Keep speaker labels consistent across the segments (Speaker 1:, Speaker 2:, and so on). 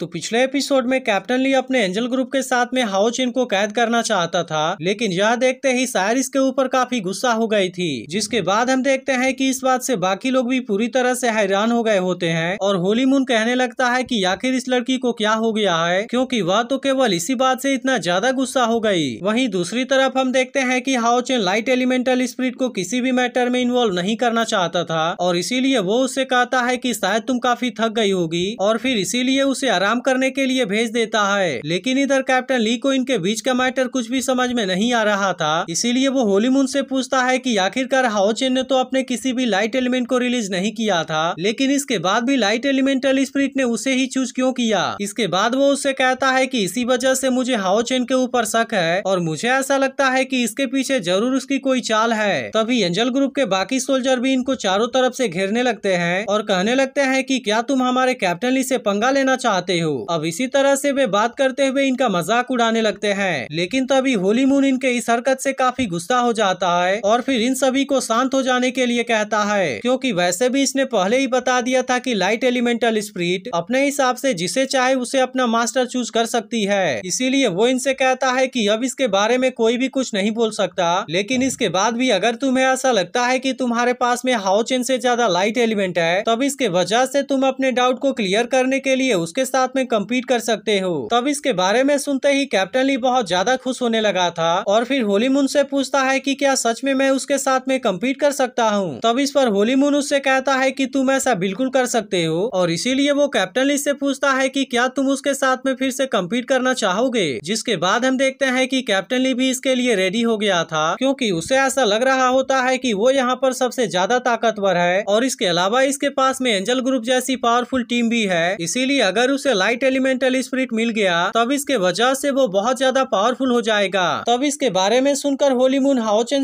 Speaker 1: तो पिछले एपिसोड में कैप्टन ली अपने एंजल ग्रुप के साथ में हाउचिन को कैद करना चाहता था लेकिन यह देखते ही सायरिस के ऊपर काफी गुस्सा हो गई थी जिसके बाद हम देखते हैं कि इस बात से बाकी लोग भी पूरी तरह से हैरान हो गए होते हैं और होली मून कहने लगता है कि आखिर इस लड़की को क्या हो गया है क्योंकि वह तो केवल इसी बात से इतना ज्यादा गुस्सा हो गई वही दूसरी तरफ हम देखते हैं कि हाउचिन लाइट एलिमेंटल स्प्रिट को किसी भी मैटर में इन्वॉल्व नहीं करना चाहता था और इसीलिए वो उसे कहता है की शायद तुम काफी थक गई होगी और फिर इसीलिए उसे आराम करने के लिए भेज देता है लेकिन इधर कैप्टन ली को इनके बीच का मैटर कुछ भी समझ में नहीं आ रहा था इसीलिए वो होलीमून से पूछता है कि आखिरकार हाओचेन ने तो अपने किसी भी लाइट एलिमेंट को रिलीज नहीं किया था लेकिन इसके बाद भी लाइट एलिमेंटल स्प्रिट ने उसे ही चूज क्यों किया इसके बाद वो उससे कहता है की इसी वजह से मुझे हाउचेन के ऊपर शक है और मुझे ऐसा लगता है की इसके पीछे जरूर उसकी कोई चाल है तभी एंजल ग्रुप के बाकी सोल्जर भी इनको चारों तरफ ऐसी घेरने लगते है और कहने लगते हैं की क्या तुम हमारे कैप्टन ली ऐसी पंगा लेना चाहते करते हो अब इसी तरह से वे बात करते हुए इनका मजाक उड़ाने लगते हैं लेकिन तभी होली मून इनके इस हरकत से काफी गुस्सा हो जाता है और फिर इन सभी को शांत हो जाने के लिए कहता है क्योंकि वैसे भी इसने पहले ही बता दिया था कि लाइट एलिमेंटल स्प्रिट अपने हिसाब से जिसे चाहे उसे अपना मास्टर चूज कर सकती है इसीलिए वो इनसे कहता है की अब इसके बारे में कोई भी कुछ नहीं बोल सकता लेकिन इसके बाद भी अगर तुम्हें ऐसा लगता है की तुम्हारे पास में हाउचेन से ज्यादा लाइट एलिमेंट है तब इसके वजह से तुम अपने डाउट को क्लियर करने के लिए उसके साथ साथ में कम्पीट कर सकते हो तब इसके बारे में सुनते ही कैप्टन ली बहुत ज्यादा खुश होने लगा था और फिर होली से पूछता है कि क्या सच में मैं उसके साथ में कम्पीट कर सकता हूँ तब इस पर होली मून उससे कहता है कि तुम ऐसा बिल्कुल कर सकते हो और इसीलिए वो कैप्टन ली से पूछता है कि क्या तुम उसके साथ में फिर से कम्पीट करना चाहोगे जिसके बाद हम देखते हैं कि कैप्टन ली भी इसके लिए रेडी हो गया था क्योंकि उसे ऐसा लग रहा होता है की वो यहाँ पर सबसे ज्यादा ताकतवर है और इसके अलावा इसके पास में एंजल ग्रुप जैसी पावरफुल टीम भी है इसीलिए अगर उसे लाइट एलिमेंटल स्प्रिट मिल गया तब इसके वजह से वो बहुत ज्यादा पावरफुल हो जाएगा तब इसके बारे में सुनकर होली मून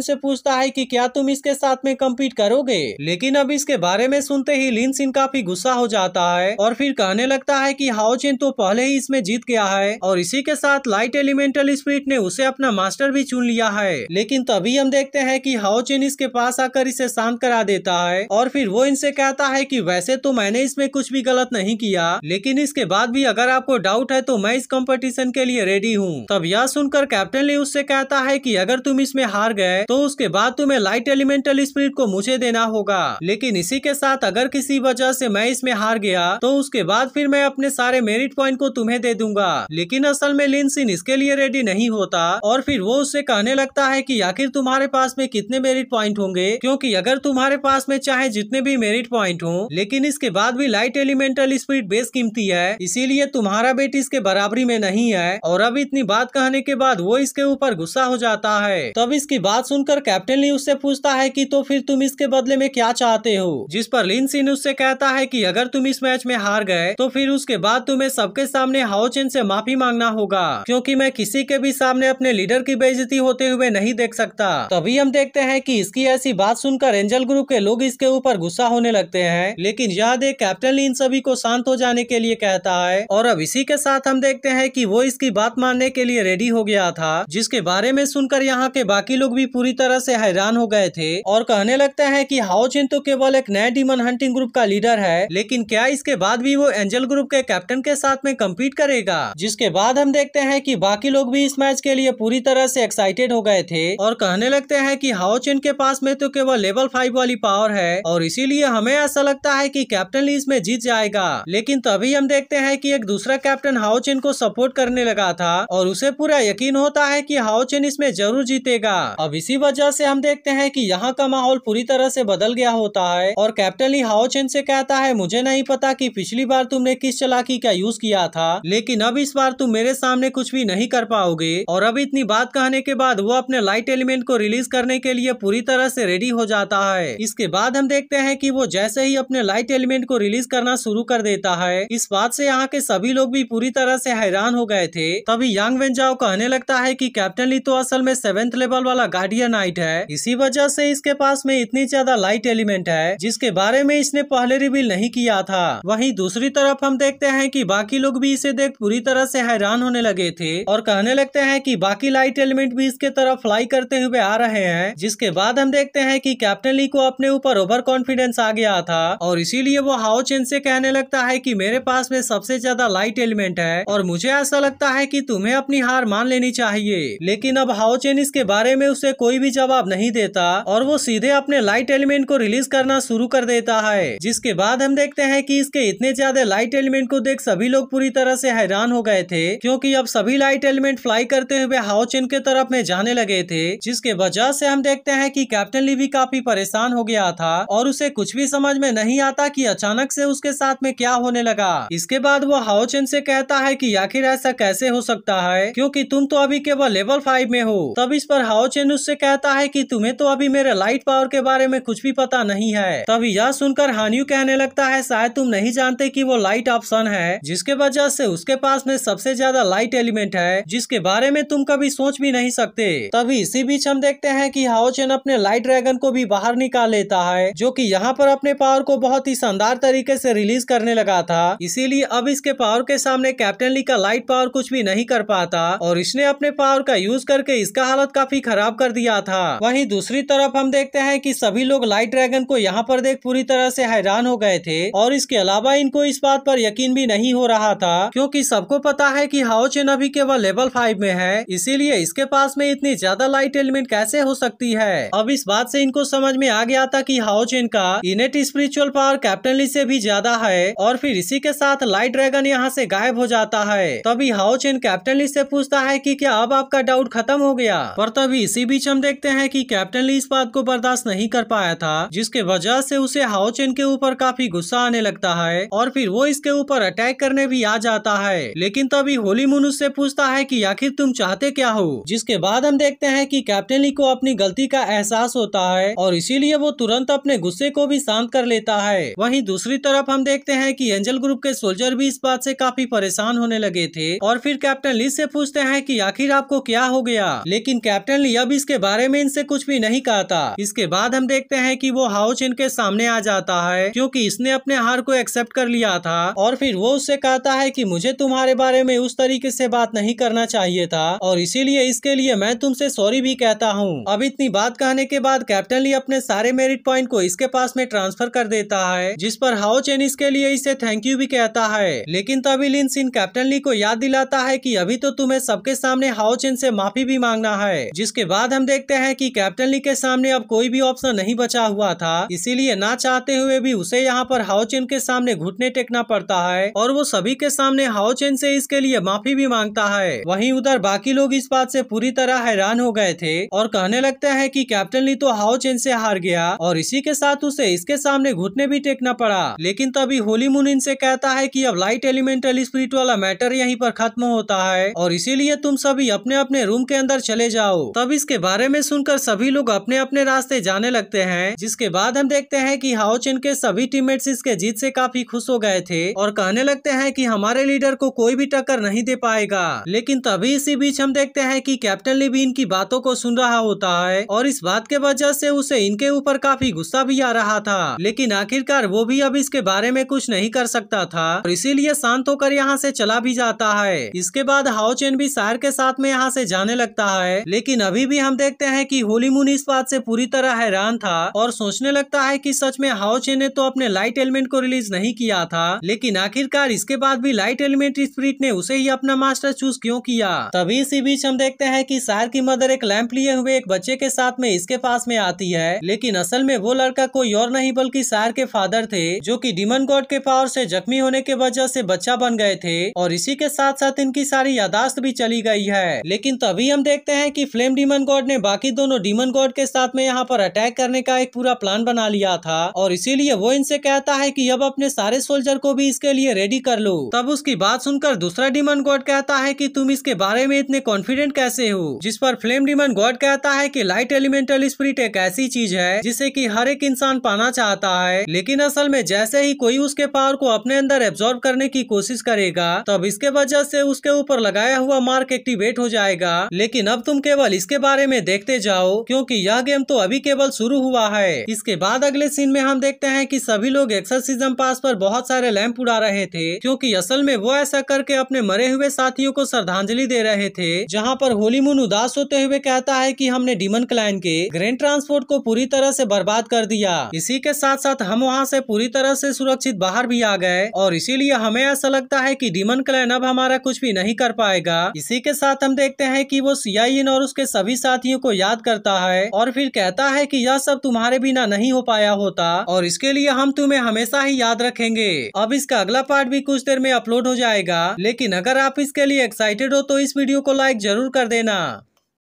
Speaker 1: से पूछता है कि क्या तुम इसके साथ में कम्पीट करोगे लेकिन अब इसके बारे में सुनते ही लिन सिंह काफी गुस्सा हो जाता है और फिर कहने लगता है की हाउचेन तो पहले ही इसमें जीत गया है और इसी के साथ लाइट एलिमेंटल स्प्रिट ने उसे अपना मास्टर भी चुन लिया है लेकिन तभी हम देखते हैं की हाउचेन इसके पास आकर इसे शांत करा देता है और फिर वो इनसे कहता है की वैसे तो मैंने इसमें कुछ भी गलत नहीं किया लेकिन इसके बाद बाद भी अगर आपको डाउट है तो मैं इस कंपटीशन के लिए रेडी हूँ तब यह सुनकर कैप्टन ली उससे कहता है की अगर तुम इसमें हार गए तो उसके बाद तुम्हें लाइट एलिमेंटल स्प्रिट को मुझे देना होगा लेकिन इसी के साथ अगर किसी वजह ऐसी मैं इसमें हार गया तो उसके बाद फिर मैं अपने सारे मेरिट पॉइंट को तुम्हें दे दूंगा लेकिन असल में लिनसिन इसके लिए रेडी नहीं होता और फिर वो उससे कहने लगता है कि आखिर तुम्हारे पास में कितने मेरिट पॉइंट होंगे क्योंकि अगर तुम्हारे पास में चाहे जितने भी मेरिट पॉइंट हो लेकिन इसके बाद भी लाइट एलिमेंटल स्पीड बेस कीमती है इसीलिए तुम्हारा बेटी इसके बराबरी में नहीं है और अब इतनी बात कहने के बाद वो इसके ऊपर गुस्सा हो जाता है तब इसकी बात सुनकर कैप्टन ली उससे पूछता है की तो फिर तुम इसके बदले में क्या चाहते हो जिस पर लिन सिन उससे कहता है की अगर तुम इस मैच में हार गए तो फिर उसके बाद तुम्हें सबके सामने हाउचेन ऐसी माफी मांगना होगा क्यूँकी मैं किसी के भी सामने अपने लीडर की बेजती होते हुए नहीं देख सकता तभी हम देखते हैं कि इसकी ऐसी बात सुनकर एंजल ग्रुप के लोग इसके ऊपर गुस्सा होने लगते हैं लेकिन यह देख कैप्टन इन सभी को शांत हो जाने के लिए कहता रहा है और अब इसी के साथ हम देखते हैं कि वो इसकी बात मानने के लिए रेडी हो गया था जिसके बारे में सुनकर यहाँ के बाकी लोग भी पूरी तरह से हैरान हो गए थे और कहने लगता है कि हाउ चिन तो केवल एक नए डिमन हंटिंग ग्रुप का लीडर है लेकिन क्या इसके बाद भी वो एंजल ग्रुप के कैप्टन के साथ में कम्पीट करेगा जिसके बाद हम देखते हैं की बाकी लोग भी इस मैच के लिए पूरी तरह से एक्साइटेड हो गए थे और कहने लगते हैं की हाउ चिन के पास में तो केवल लेवल फाइव वाली पावर है और इसीलिए हमें ऐसा लगता है की कैप्टन लीज इसमें जीत जाएगा लेकिन तभी हम देखते हैं कि एक दूसरा कैप्टन हाउचेन को सपोर्ट करने लगा था और उसे पूरा यकीन होता है कि हाउचेन इसमें जरूर जीतेगा अब इसी वजह से हम देखते हैं कि यहाँ का माहौल पूरी तरह से बदल गया होता है और कैप्टन ही हाउचेन से कहता है मुझे नहीं पता कि पिछली बार तुमने किस चलाकी का यूज किया था लेकिन अब इस बार तुम मेरे सामने कुछ भी नहीं कर पाओगे और अब इतनी बात कहने के बाद वो अपने लाइट एलिमेंट को रिलीज करने के लिए पूरी तरह से रेडी हो जाता है इसके बाद हम देखते हैं कि वो जैसे ही अपने लाइट एलिमेंट को रिलीज करना शुरू कर देता है इस बात से यहाँ के सभी लोग भी पूरी तरह से हैरान हो गए थे तभी यांग वेंजाओ कहने लगता है कि कैप्टन ली तो असल में सेवेंथ लेवल वाला गार्डियन आइट है इसी वजह से इसके पास में इतनी ज्यादा लाइट एलिमेंट है जिसके बारे में इसने पहले रिवील नहीं किया था वही दूसरी तरफ हम देखते है की बाकी लोग भी इसे देख पूरी तरह से हैरान होने लगे थे और कहने लगते है की बाकी लाइट एलिमेंट भी इसके तरफ फ्लाई करते हुए आ रहे हैं जिसके बाद हम देखते हैं कि कैप्टन ली को अपने ऊपर ओवर कॉन्फिडेंस आ गया था और इसीलिए वो हाउ चेन से कहने लगता है कि मेरे पास में सब सबसे ज्यादा लाइट एलिमेंट है और मुझे ऐसा लगता है कि तुम्हें अपनी हार मान लेनी चाहिए लेकिन अब हाओचेन इसके बारे में उसे कोई भी जवाब नहीं देता और वो सीधे अपने लाइट एलिमेंट को रिलीज करना शुरू कर देता है जिसके बाद हम देखते हैं कि इसके इतने ज्यादा लाइट एलिमेंट को देख सभी लोग पूरी तरह से हैरान हो गए थे क्योंकि अब सभी लाइट एलिमेंट फ्लाई करते हुए चेन के तरफ में जाने लगे थे जिसके वजह से हम देखते हैं कि कैप्टन लिवी काफी परेशान हो गया था और उसे कुछ भी समझ में नहीं आता कि अचानक से उसके साथ में क्या होने लगा इसके बाद बाद वो हाउचेन से कहता है कि आखिर ऐसा कैसे हो सकता है क्योंकि तुम तो अभी केवल लेवल फाइव में हो तब इस पर हाउचेन उससे कहता है कि तुम्हें तो अभी मेरे लाइट पावर के बारे में कुछ भी पता नहीं है तभी यह सुनकर हानियू कहने लगता है शायद तुम नहीं जानते की वो लाइट ऑप्शन है जिसके वजह से उसके पास में सबसे ज्यादा लाइट एलिमेंट है जिसके बारे में तुम कभी सोच भी नहीं सकते तभी इसी बीच हम देखते हैं की हाउचेन अपने लाइट ड्रैगन को भी बाहर निकाल लेता है जो की यहाँ पर अपने पावर को बहुत ही शानदार तरीके से रिलीज करने लगा था इसीलिए अब अब इसके पावर के सामने कैप्टन ली का लाइट पावर कुछ भी नहीं कर पाता और इसने अपने पावर का यूज करके इसका हालत काफी खराब कर दिया था वहीं दूसरी तरफ हम देखते हैं कि सभी लोग लाइट ड्रैगन को यहाँ पर देख पूरी तरह से हैरान हो गए थे और इसके अलावा इनको इस बात पर यकीन भी नहीं हो रहा था क्योंकि सबको पता है कि चेन अभी केवल लेवल फाइव में है इसीलिए इसके पास में इतनी ज्यादा लाइट एलिमेंट कैसे हो सकती है अब इस बात से इनको समझ में आ गया था हाउ चेन का innate spiritual power captain Li से भी ज्यादा है और फिर इसी के साथ लाइट ड्रैगन यहाँ से गायब हो जाता है तभी हाउचेन कैप्टन ली से पूछता है कि क्या अब आपका डाउट खत्म हो गया पर तभी इसी बीच हम देखते हैं कि कैप्टन ली इस बात को बर्दाश्त नहीं कर पाया था जिसके वजह से उसे हाउचेन के ऊपर काफी गुस्सा आने लगता है और फिर वो इसके ऊपर अटैक करने भी आ जाता है लेकिन तभी होली मुन उससे पूछता है की आखिर तुम चाहते क्या हो जिसके बाद हम देखते हैं की कैप्टन ली को अपनी गलती का एहसास होता है और इसीलिए वो तुरंत अपने गुस्से को भी शांत कर लेता है वही दूसरी तरफ हम देखते हैं की एंजल ग्रुप के सोल्जर भी इस बात से काफी परेशान होने लगे थे और फिर कैप्टन ली से पूछते हैं कि आखिर आपको क्या हो गया लेकिन कैप्टन ली अब इसके बारे में इनसे कुछ भी नहीं कहता इसके बाद हम देखते हैं कि वो हाउच इनके सामने आ जाता है क्योंकि इसने अपने हार को एक्सेप्ट कर लिया था और फिर वो उससे कहता है की मुझे तुम्हारे बारे में उस तरीके से बात नहीं करना चाहिए था और इसीलिए इसके लिए मैं तुमसे सॉरी भी कहता हूँ अब इतनी बात कहने के बाद कैप्टन ली अपने सारे मेरिट पॉइंट को इसके पास में ट्रांसफर कर देता है जिस पर हाउचेन इसके लिए इसे थैंक यू भी कहता है गए लेकिन तभी तो लिनसिन कैप्टन ली को याद दिलाता है कि अभी तो तुम्हें सबके सामने हाओचेन से माफी भी मांगना है जिसके बाद हम देखते हैं कि कैप्टन ली के सामने अब कोई भी ऑप्शन नहीं बचा हुआ था इसीलिए ना चाहते हुए भी उसे यहाँ पर हाओचेन के सामने घुटने टेकना पड़ता है और वो सभी के सामने हाओचेन से इसके लिए माफी भी मांगता है वही उधर बाकी लोग इस बात से पूरी तरह हैरान हो गए थे और कहने लगते है की कैप्टन ली तो हाओचेन से हार गया और इसी के साथ उसे इसके सामने घुटने भी टेकना पड़ा लेकिन तभी होली मुन इनसे कहता है की अब लाइट एलिमेंटल स्पिरिट वाला मैटर यहीं पर खत्म होता है और इसीलिए तुम सभी अपने अपने रूम के अंदर चले जाओ तब इसके बारे में सुनकर सभी लोग अपने अपने रास्ते जाने लगते हैं जिसके बाद हम देखते हैं कि हाओचेन के सभी टीममेट्स इसके जीत से काफी खुश हो गए थे और कहने लगते हैं कि हमारे लीडर को कोई भी टक्कर नहीं दे पाएगा लेकिन तभी इसी बीच हम देखते हैं कि कैप्टन ली भी इनकी बातों को सुन रहा होता है और इस बात के वजह से उसे इनके ऊपर काफी गुस्सा भी आ रहा था लेकिन आखिरकार वो भी अब इसके बारे में कुछ नहीं कर सकता था इसीलिए शांत होकर यहाँ से चला भी जाता है इसके बाद हाउचेन चेन भी शायर के साथ में यहाँ से जाने लगता है लेकिन अभी भी हम देखते हैं कि होली इस बात से पूरी तरह हैरान था और सोचने लगता है कि सच में हाउचेन चेन ने तो अपने लाइट एलिमेंट को रिलीज नहीं किया था लेकिन आखिरकार इसके बाद भी लाइट एलिमेंट स्प्रिट ने उसे ही अपना मास्टर चूज क्यों किया तभी इसी बीच हम देखते हैं की शायर की मदर एक लैंप लिए हुए एक बच्चे के साथ में इसके पास में आती है लेकिन असल में वो लड़का कोई और नहीं बल्कि शहर के फादर थे जो की डिमन गॉड के पावर से जख्मी होने के वजह से बच्चा बन गए थे और इसी के साथ साथ इनकी सारी यादाश्त भी चली गई है लेकिन तभी हम देखते हैं कि फ्लेम डीमन गॉड ने बाकी दोनों डीमन गॉड के साथ में यहाँ पर अटैक करने का एक पूरा प्लान बना लिया था और इसीलिए वो इनसे कहता है की अब अपने सारे सोल्जर को भी इसके लिए रेडी कर लो तब उसकी बात सुनकर दूसरा डीमन गॉड कहता है की तुम इसके बारे में इतने कॉन्फिडेंट कैसे हो जिस पर फ्लेम डीमन गॉड कहता है की लाइट एलिमेंटल स्प्रिट एक ऐसी चीज है जिसे की हर एक इंसान पाना चाहता है लेकिन असल में जैसे ही कोई उसके पावर को अपने अंदर एब्जॉर्व करने की कोशिश करेगा तब इसके वजह से उसके ऊपर लगाया हुआ मार्क एक्टिवेट हो जाएगा लेकिन अब तुम केवल इसके बारे में देखते जाओ क्योंकि यह गेम तो अभी केवल शुरू हुआ है इसके बाद अगले सीन में हम देखते हैं कि सभी लोग एक्सरसिज्म पास पर बहुत सारे लैंप उड़ा रहे थे क्योंकि असल में वो ऐसा करके अपने मरे हुए साथियों को श्रद्धांजलि दे रहे थे जहाँ पर होलीमून उदास होते हुए कहता है की हमने डिमन क्लाइन के ग्रेन ट्रांसपोर्ट को पूरी तरह से बर्बाद कर दिया इसी के साथ साथ हम वहाँ ऐसी पूरी तरह ऐसी सुरक्षित बाहर भी आ गए और इसीलिए इसलिए हमें ऐसा लगता है कि डिमन क्लैन अब हमारा कुछ भी नहीं कर पाएगा इसी के साथ हम देखते हैं कि वो सियाइन और उसके सभी साथियों को याद करता है और फिर कहता है कि यह सब तुम्हारे बिना नहीं हो पाया होता और इसके लिए हम तुम्हें हमेशा ही याद रखेंगे अब इसका अगला पार्ट भी कुछ देर में अपलोड हो जाएगा लेकिन अगर आप इसके लिए एक्साइटेड हो तो इस वीडियो को लाइक जरूर कर देना